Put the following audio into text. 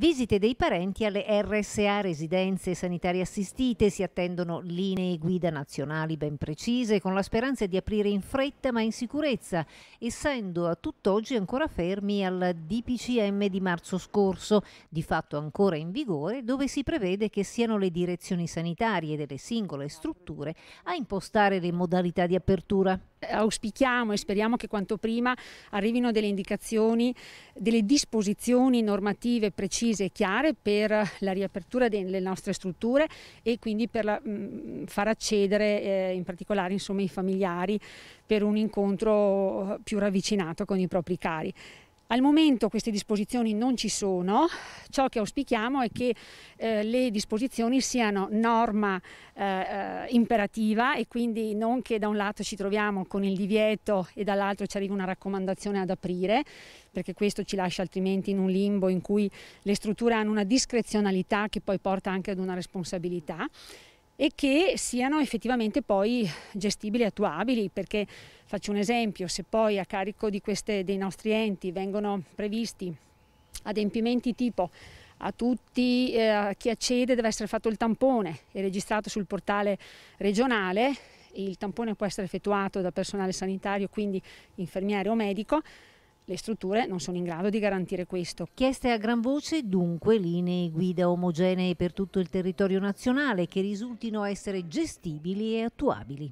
Visite dei parenti alle RSA, residenze sanitarie assistite, si attendono linee guida nazionali ben precise con la speranza di aprire in fretta ma in sicurezza, essendo a tutt'oggi ancora fermi al DPCM di marzo scorso, di fatto ancora in vigore, dove si prevede che siano le direzioni sanitarie delle singole strutture a impostare le modalità di apertura. Auspichiamo e speriamo che quanto prima arrivino delle indicazioni, delle disposizioni normative precise e chiare per la riapertura delle nostre strutture e quindi per la, mh, mm, far accedere eh, in particolare insomma, i familiari per un incontro più ravvicinato con i propri cari. Al momento queste disposizioni non ci sono, ciò che auspichiamo è che eh, le disposizioni siano norma eh, eh imperativa e quindi non che da un lato ci troviamo con il divieto e dall'altro ci arriva una raccomandazione ad aprire, perché questo ci lascia altrimenti in un limbo in cui le strutture hanno una discrezionalità che poi porta anche ad una responsabilità e che siano effettivamente poi gestibili e attuabili, perché faccio un esempio, se poi a carico queste, dei nostri enti vengono previsti adempimenti tipo a tutti, eh, a chi accede deve essere fatto il tampone e registrato sul portale regionale, il tampone può essere effettuato da personale sanitario, quindi infermiere o medico, le strutture non sono in grado di garantire questo. Chieste a gran voce dunque linee guida omogenee per tutto il territorio nazionale che risultino essere gestibili e attuabili.